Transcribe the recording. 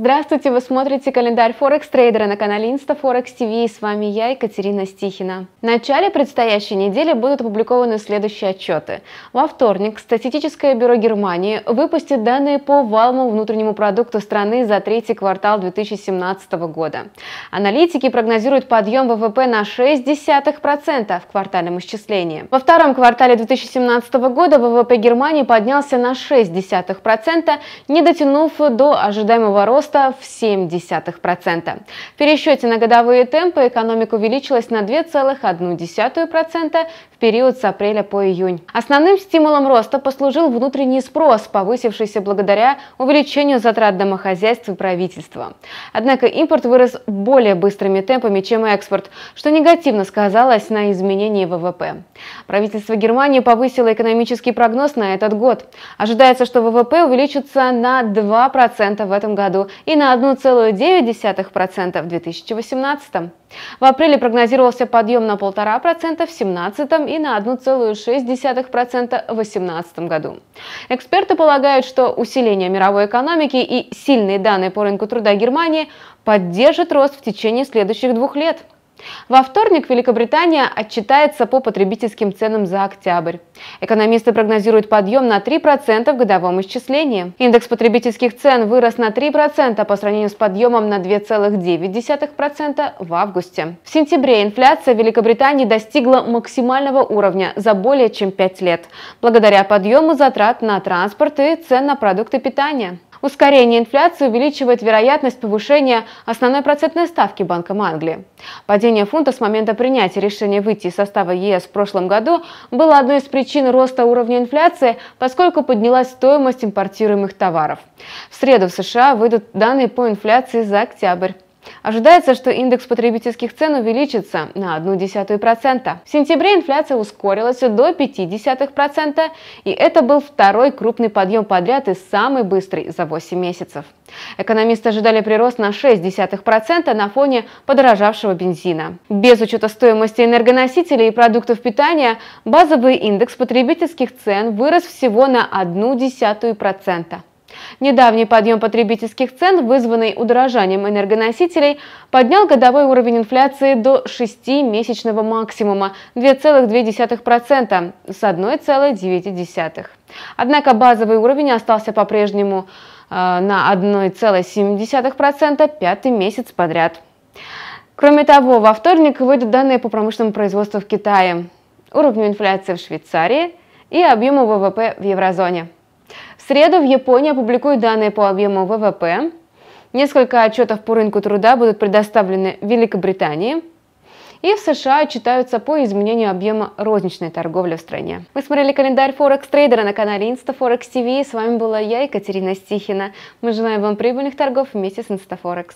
Здравствуйте, вы смотрите календарь Форекс Трейдера на канале Инста Форекс ТВ. И с вами я, Екатерина Стихина. В начале предстоящей недели будут опубликованы следующие отчеты. Во вторник Статистическое бюро Германии выпустит данные по валму внутреннему продукту страны за третий квартал 2017 года. Аналитики прогнозируют подъем ВВП на 0,6% в квартальном исчислении. Во втором квартале 2017 года ВВП Германии поднялся на 0,6%, не дотянув до ожидаемого роста роста в 0,7%. В пересчете на годовые темпы экономика увеличилась на 2,1% в период с апреля по июнь. Основным стимулом роста послужил внутренний спрос, повысившийся благодаря увеличению затрат домохозяйств и правительства. Однако импорт вырос более быстрыми темпами, чем экспорт, что негативно сказалось на изменении ВВП. Правительство Германии повысило экономический прогноз на этот год. Ожидается, что ВВП увеличится на 2% в этом году и на 1,9% в 2018. В апреле прогнозировался подъем на 1,5% в 2017 и на 1,6% в 2018 году. Эксперты полагают, что усиление мировой экономики и сильные данные по рынку труда Германии поддержат рост в течение следующих двух лет. Во вторник Великобритания отчитается по потребительским ценам за октябрь. Экономисты прогнозируют подъем на 3% в годовом исчислении. Индекс потребительских цен вырос на 3% по сравнению с подъемом на 2,9% в августе. В сентябре инфляция в Великобритании достигла максимального уровня за более чем 5 лет, благодаря подъему затрат на транспорт и цен на продукты питания. Ускорение инфляции увеличивает вероятность повышения основной процентной ставки Банком Англии. Падение фунта с момента принятия решения выйти из состава ЕС в прошлом году было одной из причин роста уровня инфляции, поскольку поднялась стоимость импортируемых товаров. В среду в США выйдут данные по инфляции за октябрь. Ожидается, что индекс потребительских цен увеличится на 0,1%. В сентябре инфляция ускорилась до 0,5%, и это был второй крупный подъем подряд и самый быстрый за 8 месяцев. Экономисты ожидали прирост на 0,6% на фоне подорожавшего бензина. Без учета стоимости энергоносителей и продуктов питания базовый индекс потребительских цен вырос всего на 0,1%. Недавний подъем потребительских цен, вызванный удорожанием энергоносителей, поднял годовой уровень инфляции до 6-месячного максимума 2,2% с 1,9%. Однако базовый уровень остался по-прежнему э, на 1,7% пятый месяц подряд. Кроме того, во вторник выйдут данные по промышленному производству в Китае, уровню инфляции в Швейцарии и объему ВВП в еврозоне среду в Японии опубликуют данные по объему ВВП. Несколько отчетов по рынку труда будут предоставлены Великобритании. И в США читаются по изменению объема розничной торговли в стране. Вы смотрели календарь Форекс Трейдера на канале InstaForex TV. С вами была я, Екатерина Стихина. Мы желаем вам прибыльных торгов вместе с InstaForex.